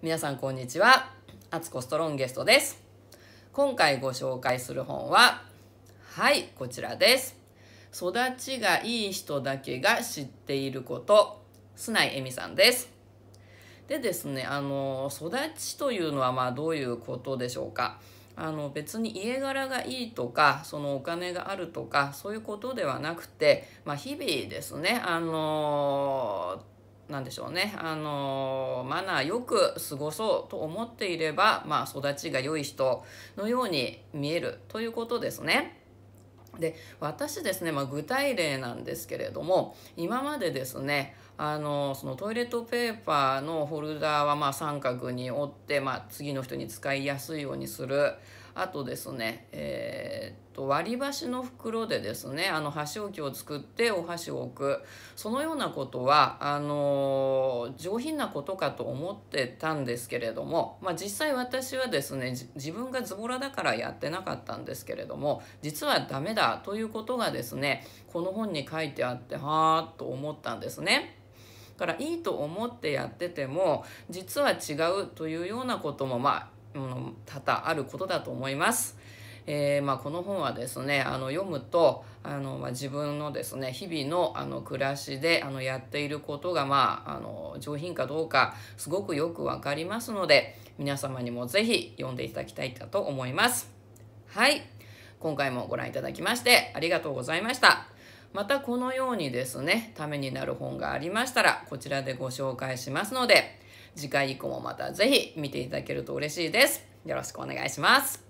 皆さんこんにちは。アツコストロンゲストです。今回ご紹介する本は、はい、こちらです。育ちがいい人だけが知っていること、須内恵美さんです。でですね、あの、育ちというのはまあどういうことでしょうか。あの別に家柄がいいとかそのお金があるとかそういうことではなくて、まあ、日々ですねあのーなんでしょうね、あのマナーよく過ごそうと思っていれば、まあ、育ちが良い人のように見えるということですね。で私ですね、まあ、具体例なんですけれども今までですねあのそのトイレットペーパーのホルダーはま三角に折って、まあ、次の人に使いやすいようにするあとですね、えー、っと割り箸の袋でですねあの箸置きを作ってお箸を置くそのようなことはあのー、上品なことかと思ってたんですけれども、まあ、実際私はですね自分がズボラだからやってなかったんですけれども実はダメだということがですねこの本に書いてあってはあと思ったんですね。からいいと思ってやってても実は違うというようなこともまあも多々あることだと思います。えー、まあ、この本はですねあの読むとあの、まあ、自分のですね日々のあの暮らしであのやっていることが、まあ、あの上品かどうかすごくよく分かりますので皆様にも是非読んでいただきたいと思います。はい今回もご覧いただきましてありがとうございました。またこのようにですね、ためになる本がありましたら、こちらでご紹介しますので、次回以降もまたぜひ見ていただけると嬉しいです。よろしくお願いします。